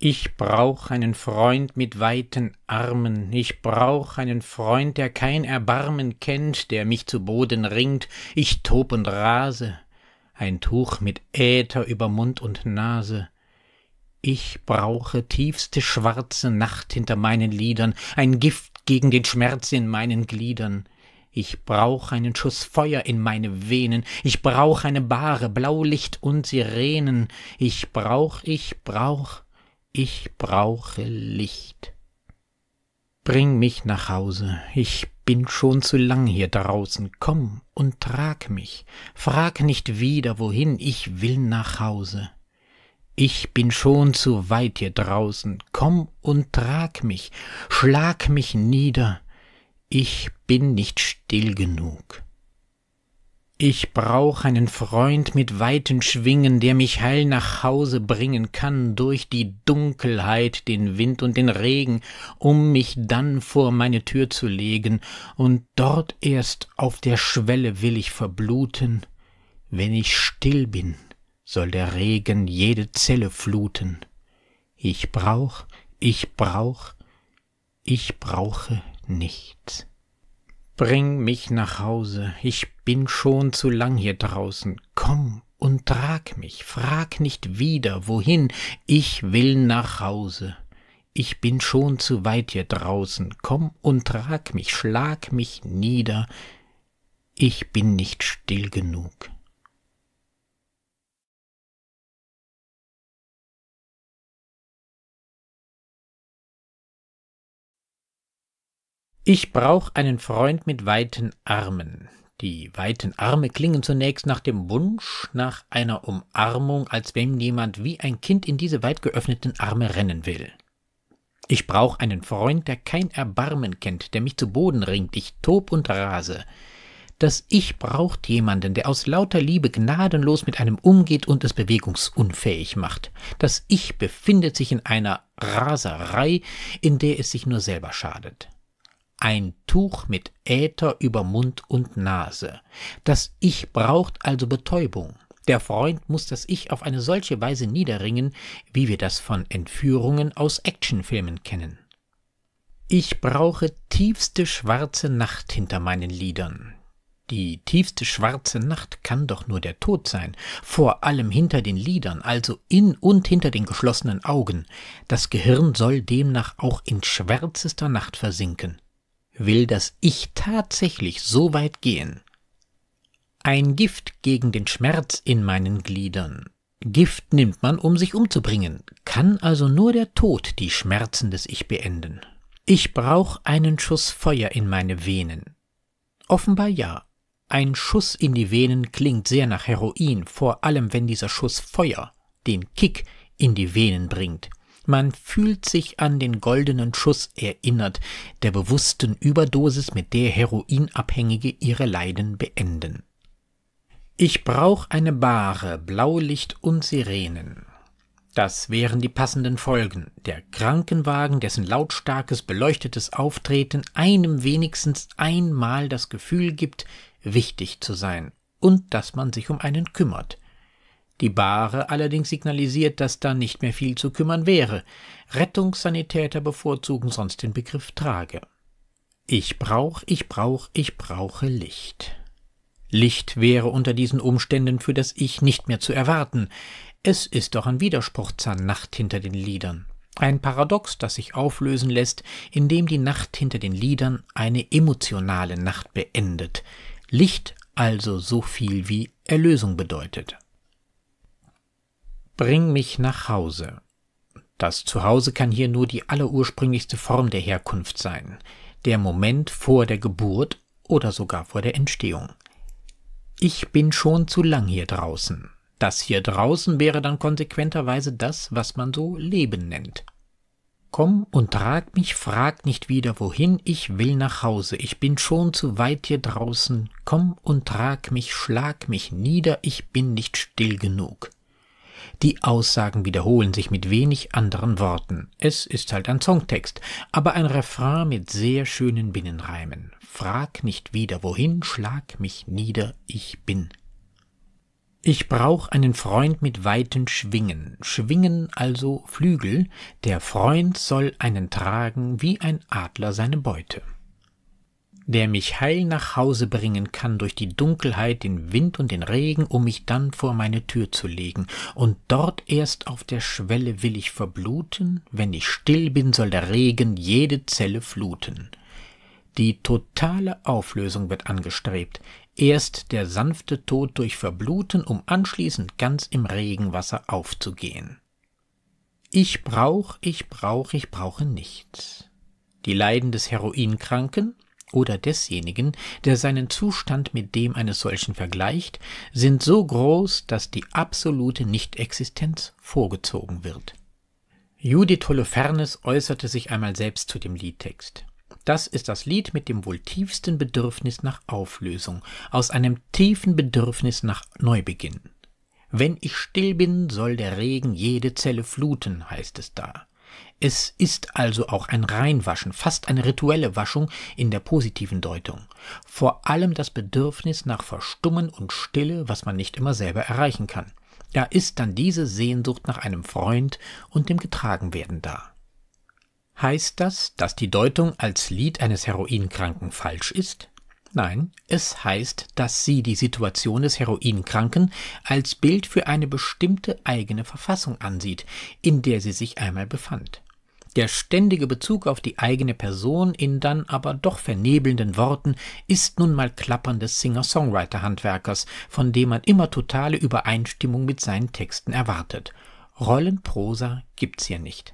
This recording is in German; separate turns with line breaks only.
Ich brauch einen Freund mit weiten Armen, ich brauch einen Freund, der kein Erbarmen kennt, der mich zu Boden ringt, ich tob und rase, ein Tuch mit Äther über Mund und Nase. Ich brauche tiefste schwarze Nacht hinter meinen Lidern, ein Gift gegen den Schmerz in meinen Gliedern. Ich brauch einen Schuss Feuer in meine Venen, ich brauch eine Bahre, Blaulicht und Sirenen, ich brauch, ich brauch, ich brauche Licht. Bring mich nach Hause, ich bin schon zu lang hier draußen, komm und trag mich, frag nicht wieder wohin, ich will nach Hause. Ich bin schon zu weit hier draußen, komm und trag mich, schlag mich nieder, ich bin nicht still genug. Ich brauch einen Freund mit weiten Schwingen, der mich heil nach Hause bringen kann, durch die Dunkelheit, den Wind und den Regen, um mich dann vor meine Tür zu legen, und dort erst auf der Schwelle will ich verbluten, wenn ich still bin, soll der Regen jede Zelle fluten. Ich brauch, ich brauch, ich brauche nichts. Bring mich nach Hause, ich bin schon zu lang hier draußen. Komm und trag mich, frag nicht wieder, wohin, ich will nach Hause. Ich bin schon zu weit hier draußen, komm und trag mich, schlag mich nieder, ich bin nicht still genug. Ich brauche einen Freund mit weiten Armen. Die weiten Arme klingen zunächst nach dem Wunsch nach einer Umarmung, als wenn jemand wie ein Kind in diese weit geöffneten Arme rennen will. Ich brauche einen Freund, der kein Erbarmen kennt, der mich zu Boden ringt, ich tob und rase. Das Ich braucht jemanden, der aus lauter Liebe gnadenlos mit einem umgeht und es bewegungsunfähig macht. Das Ich befindet sich in einer Raserei, in der es sich nur selber schadet ein Tuch mit Äther über Mund und Nase. Das Ich braucht also Betäubung. Der Freund muss das Ich auf eine solche Weise niederringen, wie wir das von Entführungen aus Actionfilmen kennen. Ich brauche tiefste schwarze Nacht hinter meinen Liedern. Die tiefste schwarze Nacht kann doch nur der Tod sein, vor allem hinter den Liedern, also in und hinter den geschlossenen Augen. Das Gehirn soll demnach auch in schwärzester Nacht versinken will das Ich tatsächlich so weit gehen. Ein Gift gegen den Schmerz in meinen Gliedern. Gift nimmt man, um sich umzubringen, kann also nur der Tod die Schmerzen des Ich beenden. Ich brauche einen Schuss Feuer in meine Venen. Offenbar ja. Ein Schuss in die Venen klingt sehr nach Heroin, vor allem wenn dieser Schuss Feuer, den Kick, in die Venen bringt man fühlt sich an den goldenen Schuss erinnert, der bewussten Überdosis, mit der Heroinabhängige ihre Leiden beenden. Ich brauch eine Bahre, Blaulicht und Sirenen. Das wären die passenden Folgen. Der Krankenwagen, dessen lautstarkes, beleuchtetes Auftreten einem wenigstens einmal das Gefühl gibt, wichtig zu sein und dass man sich um einen kümmert. Die Bahre allerdings signalisiert, dass da nicht mehr viel zu kümmern wäre. Rettungssanitäter bevorzugen sonst den Begriff Trage. Ich brauch, ich brauch, ich brauche Licht. Licht wäre unter diesen Umständen für das Ich nicht mehr zu erwarten. Es ist doch ein Widerspruch zur Nacht hinter den Liedern. Ein Paradox, das sich auflösen lässt, indem die Nacht hinter den Liedern eine emotionale Nacht beendet. Licht also so viel wie Erlösung bedeutet. Bring mich nach Hause. Das Zuhause kann hier nur die allerursprünglichste Form der Herkunft sein, der Moment vor der Geburt oder sogar vor der Entstehung. Ich bin schon zu lang hier draußen. Das hier draußen wäre dann konsequenterweise das, was man so Leben nennt. Komm und trag mich, frag nicht wieder wohin, ich will nach Hause, ich bin schon zu weit hier draußen, komm und trag mich, schlag mich nieder, ich bin nicht still genug. Die Aussagen wiederholen sich mit wenig anderen Worten. Es ist halt ein Songtext, aber ein Refrain mit sehr schönen Binnenreimen. Frag nicht wieder wohin, schlag mich nieder, ich bin. Ich brauch einen Freund mit weiten Schwingen, Schwingen also Flügel, der Freund soll einen tragen wie ein Adler seine Beute der mich heil nach Hause bringen kann durch die Dunkelheit, den Wind und den Regen, um mich dann vor meine Tür zu legen. Und dort erst auf der Schwelle will ich verbluten, wenn ich still bin, soll der Regen jede Zelle fluten. Die totale Auflösung wird angestrebt, erst der sanfte Tod durch Verbluten, um anschließend ganz im Regenwasser aufzugehen. Ich brauch, ich brauch, ich brauche nichts. Die Leiden des Heroinkranken, oder desjenigen, der seinen Zustand mit dem eines solchen vergleicht, sind so groß, dass die absolute Nichtexistenz vorgezogen wird. Judith Holofernes äußerte sich einmal selbst zu dem Liedtext. Das ist das Lied mit dem wohl tiefsten Bedürfnis nach Auflösung, aus einem tiefen Bedürfnis nach Neubeginn. Wenn ich still bin, soll der Regen jede Zelle fluten, heißt es da. Es ist also auch ein Reinwaschen, fast eine rituelle Waschung in der positiven Deutung. Vor allem das Bedürfnis nach Verstummen und Stille, was man nicht immer selber erreichen kann. Da ist dann diese Sehnsucht nach einem Freund und dem Getragenwerden da. Heißt das, dass die Deutung als Lied eines Heroinkranken falsch ist? Nein, es heißt, dass sie die Situation des Heroinkranken als Bild für eine bestimmte eigene Verfassung ansieht, in der sie sich einmal befand. Der ständige Bezug auf die eigene Person in dann aber doch vernebelnden Worten ist nun mal Klappern des Singer-Songwriter-Handwerkers, von dem man immer totale Übereinstimmung mit seinen Texten erwartet. Rollenprosa gibt's hier nicht.